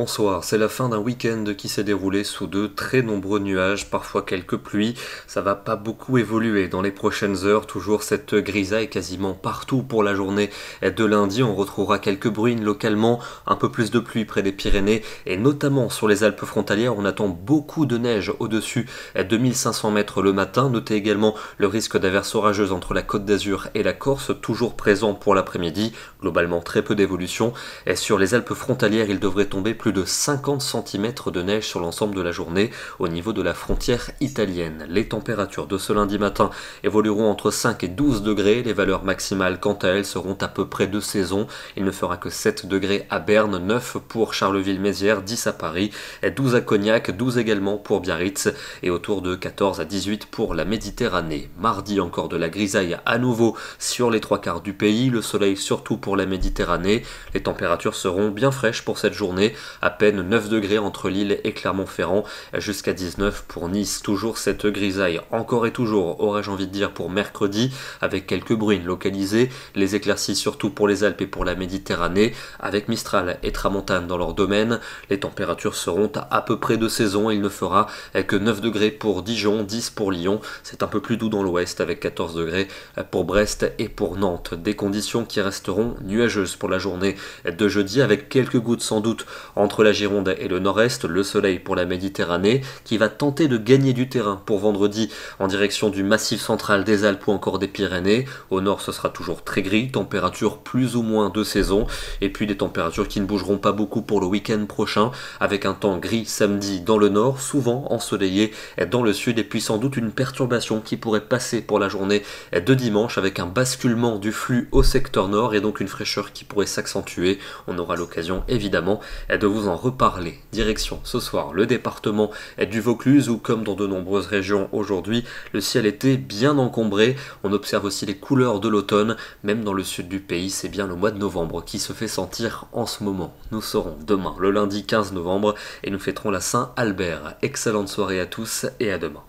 Bonsoir, c'est la fin d'un week-end qui s'est déroulé sous de très nombreux nuages, parfois quelques pluies. Ça va pas beaucoup évoluer dans les prochaines heures, toujours cette grisaille quasiment partout pour la journée. Et de lundi, on retrouvera quelques bruines localement, un peu plus de pluie près des Pyrénées, et notamment sur les Alpes frontalières, on attend beaucoup de neige au-dessus de 2500 mètres le matin. Notez également le risque d'averses orageuses entre la Côte d'Azur et la Corse, toujours présent pour l'après-midi, globalement très peu d'évolution. Et sur les Alpes frontalières, il devrait tomber plus de 50 cm de neige sur l'ensemble de la journée au niveau de la frontière italienne. Les températures de ce lundi matin évolueront entre 5 et 12 degrés. Les valeurs maximales, quant à elles, seront à peu près de saison. Il ne fera que 7 degrés à Berne, 9 pour Charleville-Mézières, 10 à Paris, 12 à Cognac, 12 également pour Biarritz et autour de 14 à 18 pour la Méditerranée. Mardi encore de la grisaille à nouveau sur les trois quarts du pays, le soleil surtout pour la Méditerranée. Les températures seront bien fraîches pour cette journée à peine 9 degrés entre Lille et Clermont-Ferrand, jusqu'à 19 pour Nice. Toujours cette grisaille, encore et toujours, aurais-je envie de dire, pour mercredi, avec quelques bruines localisées, les éclaircies surtout pour les Alpes et pour la Méditerranée, avec Mistral et Tramontane dans leur domaine. Les températures seront à peu près de saison, il ne fera que 9 degrés pour Dijon, 10 pour Lyon, c'est un peu plus doux dans l'ouest avec 14 degrés pour Brest et pour Nantes. Des conditions qui resteront nuageuses pour la journée de jeudi avec quelques gouttes sans doute en entre la Gironde et le nord-est, le soleil pour la Méditerranée, qui va tenter de gagner du terrain pour vendredi en direction du massif central des Alpes ou encore des Pyrénées. Au nord, ce sera toujours très gris, température plus ou moins de saison, et puis des températures qui ne bougeront pas beaucoup pour le week-end prochain, avec un temps gris samedi dans le nord, souvent ensoleillé dans le sud, et puis sans doute une perturbation qui pourrait passer pour la journée de dimanche avec un basculement du flux au secteur nord et donc une fraîcheur qui pourrait s'accentuer. On aura l'occasion évidemment de vous en reparler. Direction ce soir le département est du Vaucluse où comme dans de nombreuses régions aujourd'hui, le ciel était bien encombré. On observe aussi les couleurs de l'automne, même dans le sud du pays, c'est bien le mois de novembre qui se fait sentir en ce moment. Nous serons demain le lundi 15 novembre et nous fêterons la Saint Albert. Excellente soirée à tous et à demain.